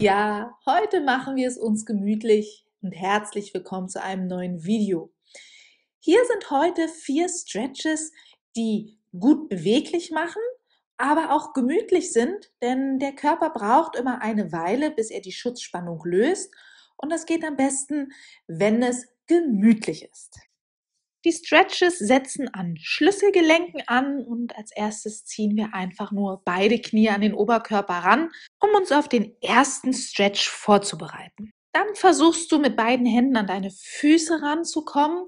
Ja, heute machen wir es uns gemütlich und herzlich willkommen zu einem neuen Video. Hier sind heute vier Stretches, die gut beweglich machen, aber auch gemütlich sind, denn der Körper braucht immer eine Weile, bis er die Schutzspannung löst und das geht am besten, wenn es gemütlich ist. Die Stretches setzen an Schlüsselgelenken an und als erstes ziehen wir einfach nur beide Knie an den Oberkörper ran, um uns auf den ersten Stretch vorzubereiten. Dann versuchst du mit beiden Händen an deine Füße ranzukommen.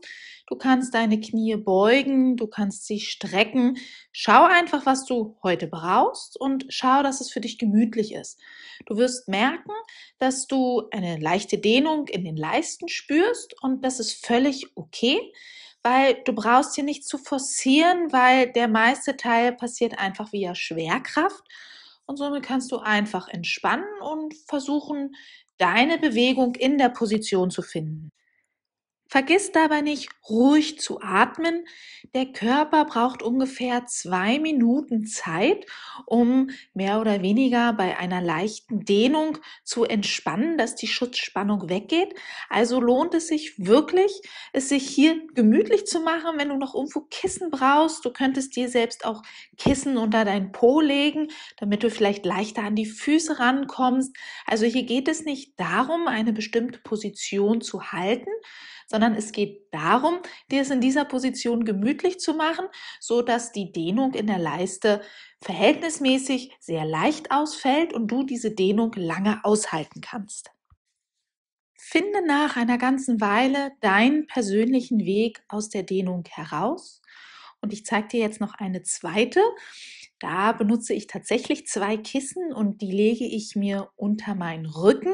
Du kannst deine Knie beugen, du kannst sie strecken. Schau einfach, was du heute brauchst und schau, dass es für dich gemütlich ist. Du wirst merken, dass du eine leichte Dehnung in den Leisten spürst und das ist völlig okay, weil du brauchst hier nicht zu forcieren, weil der meiste Teil passiert einfach via Schwerkraft und somit kannst du einfach entspannen und versuchen, deine Bewegung in der Position zu finden. Vergiss dabei nicht, ruhig zu atmen. Der Körper braucht ungefähr zwei Minuten Zeit, um mehr oder weniger bei einer leichten Dehnung zu entspannen, dass die Schutzspannung weggeht. Also lohnt es sich wirklich, es sich hier gemütlich zu machen. Wenn du noch irgendwo Kissen brauchst, du könntest dir selbst auch Kissen unter deinen Po legen, damit du vielleicht leichter an die Füße rankommst. Also hier geht es nicht darum, eine bestimmte Position zu halten, sondern es geht darum, dir es in dieser Position gemütlich zu machen, so dass die Dehnung in der Leiste verhältnismäßig sehr leicht ausfällt und du diese Dehnung lange aushalten kannst. Finde nach einer ganzen Weile deinen persönlichen Weg aus der Dehnung heraus. Und ich zeige dir jetzt noch eine zweite. Da benutze ich tatsächlich zwei Kissen und die lege ich mir unter meinen Rücken,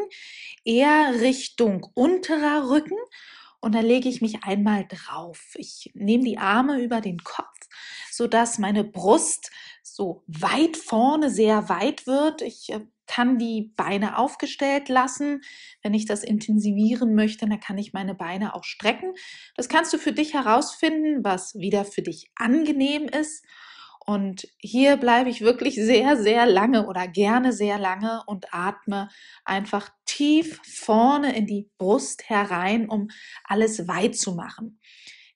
eher Richtung unterer Rücken und da lege ich mich einmal drauf. Ich nehme die Arme über den Kopf, sodass meine Brust so weit vorne sehr weit wird. Ich äh, kann die Beine aufgestellt lassen. Wenn ich das intensivieren möchte, dann kann ich meine Beine auch strecken. Das kannst du für dich herausfinden, was wieder für dich angenehm ist. Und hier bleibe ich wirklich sehr, sehr lange oder gerne sehr lange und atme einfach tief vorne in die Brust herein, um alles weit zu machen.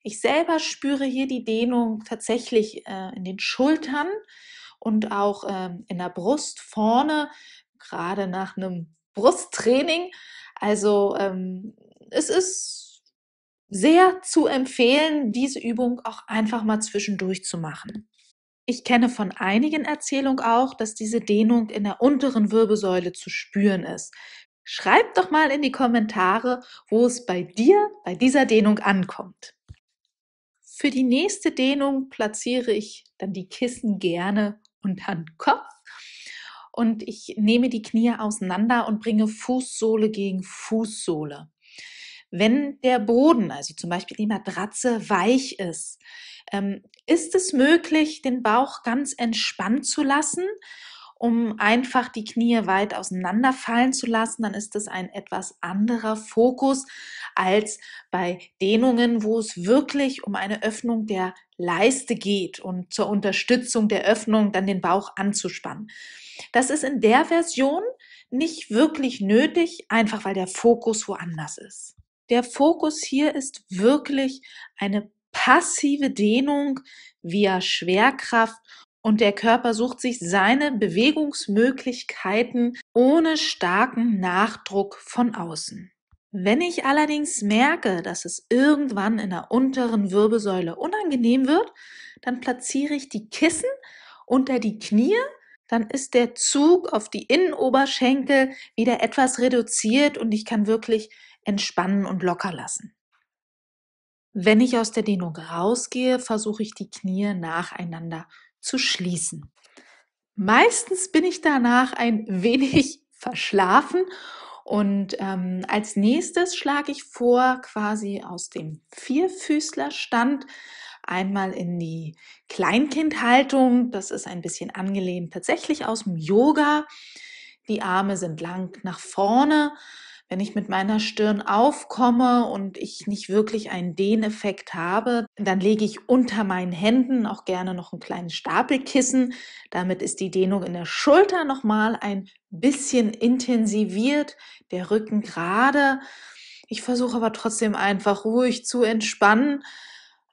Ich selber spüre hier die Dehnung tatsächlich äh, in den Schultern und auch ähm, in der Brust vorne, gerade nach einem Brusttraining. Also ähm, es ist sehr zu empfehlen, diese Übung auch einfach mal zwischendurch zu machen. Ich kenne von einigen Erzählungen auch, dass diese Dehnung in der unteren Wirbelsäule zu spüren ist. Schreib doch mal in die Kommentare, wo es bei dir bei dieser Dehnung ankommt. Für die nächste Dehnung platziere ich dann die Kissen gerne unter den Kopf. Und ich nehme die Knie auseinander und bringe Fußsohle gegen Fußsohle. Wenn der Boden, also zum Beispiel die Matratze, weich ist, ähm, ist es möglich, den Bauch ganz entspannt zu lassen, um einfach die Knie weit auseinanderfallen zu lassen. Dann ist es ein etwas anderer Fokus als bei Dehnungen, wo es wirklich um eine Öffnung der Leiste geht und zur Unterstützung der Öffnung dann den Bauch anzuspannen. Das ist in der Version nicht wirklich nötig, einfach weil der Fokus woanders ist. Der Fokus hier ist wirklich eine passive Dehnung via Schwerkraft und der Körper sucht sich seine Bewegungsmöglichkeiten ohne starken Nachdruck von außen. Wenn ich allerdings merke, dass es irgendwann in der unteren Wirbelsäule unangenehm wird, dann platziere ich die Kissen unter die Knie, dann ist der Zug auf die Innenoberschenkel wieder etwas reduziert und ich kann wirklich entspannen und locker lassen. Wenn ich aus der Dehnung rausgehe, versuche ich die Knie nacheinander zu schließen. Meistens bin ich danach ein wenig verschlafen und ähm, als nächstes schlage ich vor, quasi aus dem Vierfüßlerstand einmal in die Kleinkindhaltung. Das ist ein bisschen angelehnt tatsächlich aus dem Yoga. Die Arme sind lang nach vorne wenn ich mit meiner Stirn aufkomme und ich nicht wirklich einen Dehneffekt habe, dann lege ich unter meinen Händen auch gerne noch einen kleinen Stapelkissen. Damit ist die Dehnung in der Schulter nochmal ein bisschen intensiviert, der Rücken gerade. Ich versuche aber trotzdem einfach ruhig zu entspannen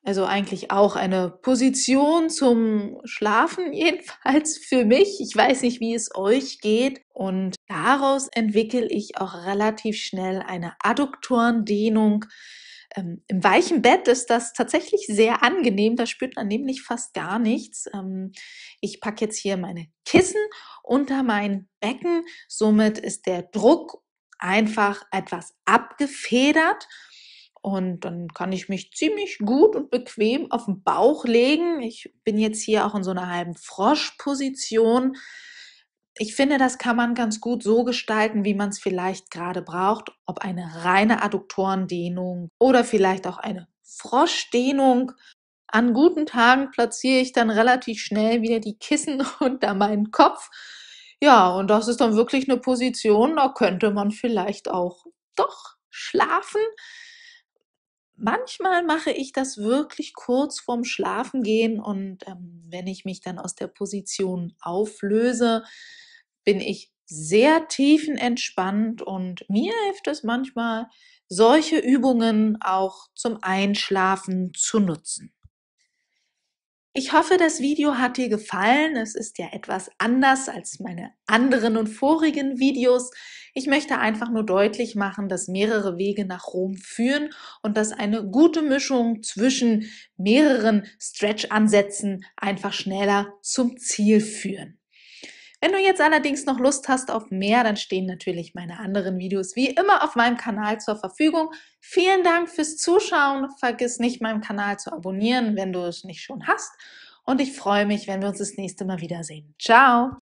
also eigentlich auch eine Position zum Schlafen jedenfalls für mich. Ich weiß nicht, wie es euch geht. Und daraus entwickle ich auch relativ schnell eine Adduktorendehnung. Ähm, Im weichen Bett ist das tatsächlich sehr angenehm. Da spürt man nämlich fast gar nichts. Ähm, ich packe jetzt hier meine Kissen unter mein Becken. Somit ist der Druck einfach etwas abgefedert und dann kann ich mich ziemlich gut und bequem auf den Bauch legen. Ich bin jetzt hier auch in so einer halben Froschposition. Ich finde, das kann man ganz gut so gestalten, wie man es vielleicht gerade braucht. Ob eine reine Adduktorendehnung oder vielleicht auch eine Froschdehnung. An guten Tagen platziere ich dann relativ schnell wieder die Kissen unter meinen Kopf. Ja, und das ist dann wirklich eine Position, da könnte man vielleicht auch doch schlafen manchmal mache ich das wirklich kurz vorm Schlafengehen und ähm, wenn ich mich dann aus der Position auflöse, bin ich sehr tiefenentspannt und mir hilft es manchmal, solche Übungen auch zum Einschlafen zu nutzen. Ich hoffe, das Video hat dir gefallen. Es ist ja etwas anders als meine anderen und vorigen Videos. Ich möchte einfach nur deutlich machen, dass mehrere Wege nach Rom führen und dass eine gute Mischung zwischen mehreren Stretch-Ansätzen einfach schneller zum Ziel führen. Wenn du jetzt allerdings noch Lust hast auf mehr, dann stehen natürlich meine anderen Videos wie immer auf meinem Kanal zur Verfügung. Vielen Dank fürs Zuschauen. Vergiss nicht, meinen Kanal zu abonnieren, wenn du es nicht schon hast. Und ich freue mich, wenn wir uns das nächste Mal wiedersehen. Ciao!